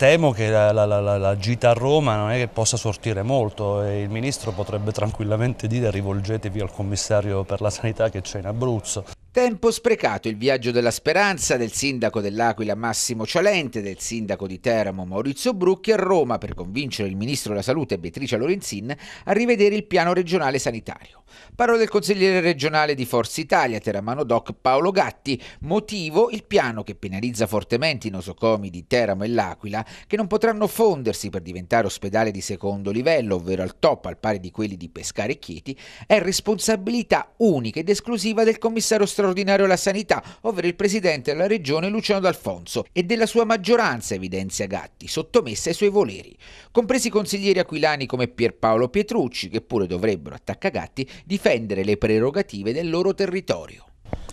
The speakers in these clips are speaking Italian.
Temo che la, la, la, la, gita a Roma non è che possa sortire molto e il Ministro potrebbe tranquillamente dire rivolgetevi al Commissario per la Sanità che c'è in Abruzzo. Tempo sprecato il viaggio della speranza del sindaco dell'Aquila Massimo Cialente, del sindaco di Teramo Maurizio Brucchi a Roma per convincere il ministro della salute Beatrice Lorenzin a rivedere il piano regionale sanitario. Parole del consigliere regionale di Forza Italia, Teramano Doc Paolo Gatti, motivo il piano che penalizza fortemente i nosocomi di Teramo e l'Aquila che non potranno fondersi per diventare ospedale di secondo livello, ovvero al top al pari di quelli di Pescare e Chieti, è responsabilità unica ed esclusiva del commissario straordinario straordinario alla sanità, ovvero il presidente della regione Luciano D'Alfonso, e della sua maggioranza, evidenzia Gatti, sottomessa ai suoi voleri, compresi consiglieri aquilani come Pierpaolo Pietrucci, che pure dovrebbero, attacca Gatti, difendere le prerogative del loro territorio.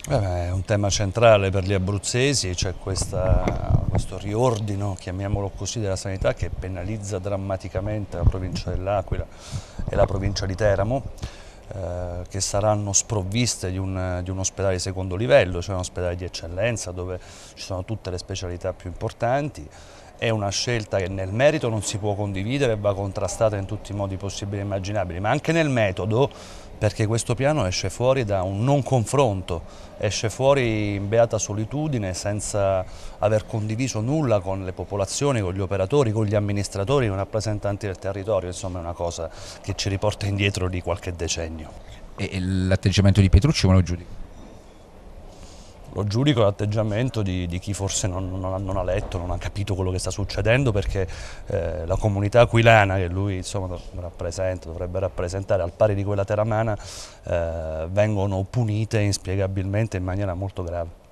È un tema centrale per gli abruzzesi, c'è cioè questo riordino, chiamiamolo così, della sanità che penalizza drammaticamente la provincia dell'Aquila e la provincia di Teramo eh, che saranno sprovviste di un, di un, ospedale di secondo livello, cioè un ospedale di eccellenza dove ci sono tutte le specialità più importanti. È una scelta che nel merito non si può condividere e va contrastata in tutti i modi possibili e immaginabili, ma anche nel metodo perché questo piano esce fuori da un non confronto, esce fuori in beata solitudine senza aver condiviso nulla con le popolazioni, con gli operatori, con gli amministratori, con i rappresentanti del territorio, insomma è una cosa che ci riporta indietro di qualche decennio. E l'atteggiamento di Petrucci come lo giudica? lo giudico l'atteggiamento di, di, chi forse non, non, non, ha letto, non ha capito quello che sta succedendo perché eh, la comunità aquilana che lui insomma, rappresenta, dovrebbe rappresentare al pari di quella teramana eh, vengono punite inspiegabilmente in maniera molto grave.